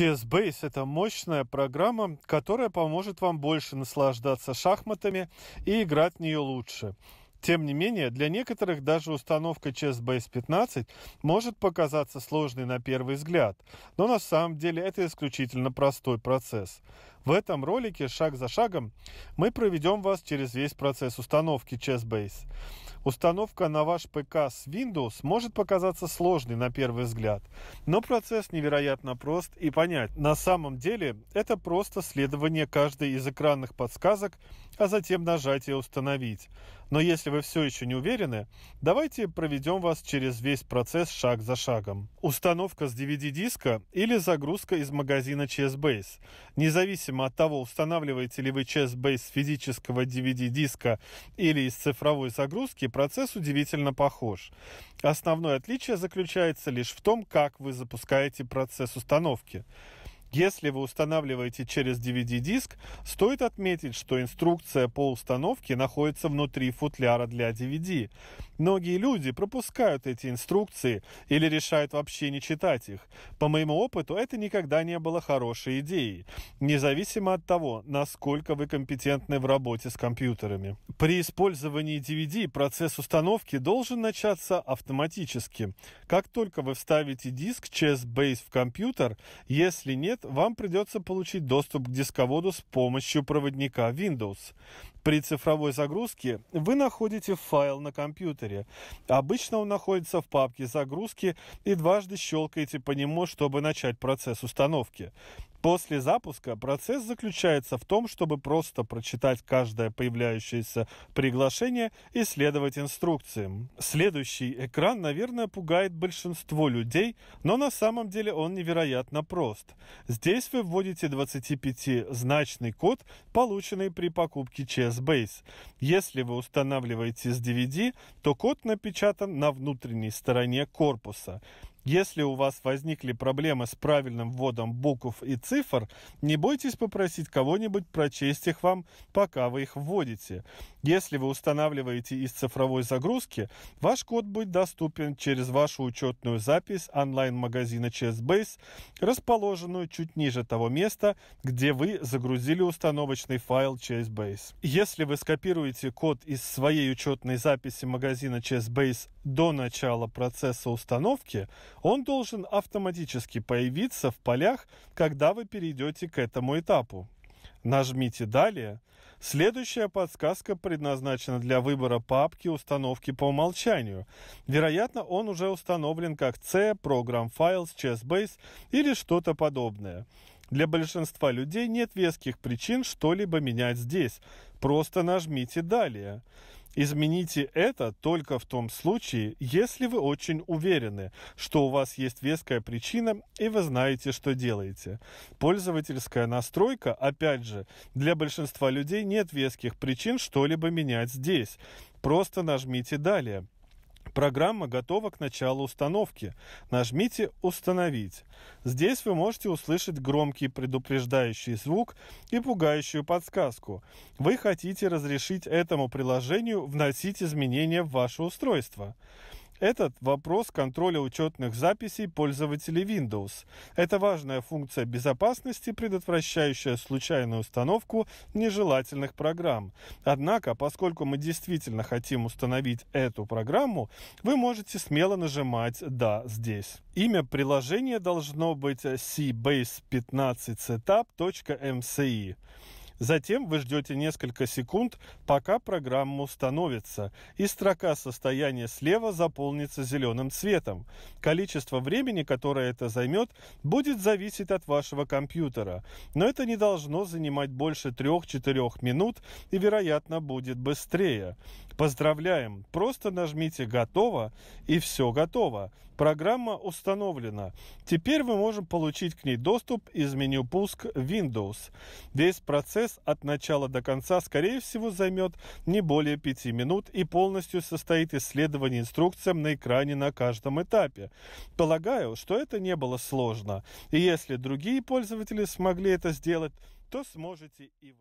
ChessBase — это мощная программа, которая поможет вам больше наслаждаться шахматами и играть в нее лучше. Тем не менее, для некоторых даже установка ChessBase 15 может показаться сложной на первый взгляд, но на самом деле это исключительно простой процесс. В этом ролике шаг за шагом мы проведем вас через весь процесс установки ChessBase. Установка на ваш ПК с Windows может показаться сложной на первый взгляд, но процесс невероятно прост и понять. На самом деле это просто следование каждой из экранных подсказок а затем нажатие «Установить». Но если вы все еще не уверены, давайте проведем вас через весь процесс шаг за шагом. Установка с DVD-диска или загрузка из магазина ChessBase. Независимо от того, устанавливаете ли вы ChessBase с физического DVD-диска или из цифровой загрузки, процесс удивительно похож. Основное отличие заключается лишь в том, как вы запускаете процесс установки. Если вы устанавливаете через DVD-диск, стоит отметить, что инструкция по установке находится внутри футляра для DVD. Многие люди пропускают эти инструкции или решают вообще не читать их. По моему опыту, это никогда не было хорошей идеей, независимо от того, насколько вы компетентны в работе с компьютерами. При использовании DVD процесс установки должен начаться автоматически. Как только вы вставите диск через Base в компьютер, если нет, ответ, вам придется получить доступ к дисководу с помощью проводника Windows. При цифровой загрузке вы находите файл на компьютере. Обычно он находится в папке загрузки и дважды щелкаете по нему, чтобы начать процесс установки. После запуска процесс заключается в том, чтобы просто прочитать каждое появляющееся приглашение и следовать инструкциям. Следующий экран, наверное, пугает большинство людей, но на самом деле он невероятно прост. Здесь вы вводите 25-значный код, полученный при покупке ChessBase. Если вы устанавливаете с DVD, то код напечатан на внутренней стороне корпуса. Если у вас возникли проблемы с правильным вводом букв и цифр, не бойтесь попросить кого-нибудь прочесть их вам, пока вы их вводите. Если вы устанавливаете из цифровой загрузки, ваш код будет доступен через вашу учетную запись онлайн-магазина ChessBase, расположенную чуть ниже того места, где вы загрузили установочный файл ChessBase. Если вы скопируете код из своей учетной записи магазина ChessBase до начала процесса установки – он должен автоматически появиться в полях, когда вы перейдете к этому этапу. Нажмите «Далее». Следующая подсказка предназначена для выбора папки установки по умолчанию. Вероятно, он уже установлен как C, Program Files, ChessBase или что-то подобное. Для большинства людей нет веских причин что-либо менять здесь. Просто нажмите «Далее». Измените это только в том случае, если вы очень уверены, что у вас есть веская причина и вы знаете, что делаете. Пользовательская настройка, опять же, для большинства людей нет веских причин что-либо менять здесь. Просто нажмите «Далее». Программа готова к началу установки. Нажмите «Установить». Здесь вы можете услышать громкий предупреждающий звук и пугающую подсказку. Вы хотите разрешить этому приложению вносить изменения в ваше устройство. Этот вопрос контроля учетных записей пользователей Windows. Это важная функция безопасности, предотвращающая случайную установку нежелательных программ. Однако, поскольку мы действительно хотим установить эту программу, вы можете смело нажимать «Да» здесь. Имя приложения должно быть cbase15setup.mci. Затем вы ждете несколько секунд, пока программа установится, и строка состояния слева заполнится зеленым цветом. Количество времени, которое это займет, будет зависеть от вашего компьютера, но это не должно занимать больше 3-4 минут и, вероятно, будет быстрее. Поздравляем! Просто нажмите «Готово» и все готово. Программа установлена. Теперь вы можем получить к ней доступ из меню «Пуск Windows». Весь процесс от начала до конца, скорее всего, займет не более 5 минут и полностью состоит из следования инструкциям на экране на каждом этапе. Полагаю, что это не было сложно. И если другие пользователи смогли это сделать, то сможете и вы.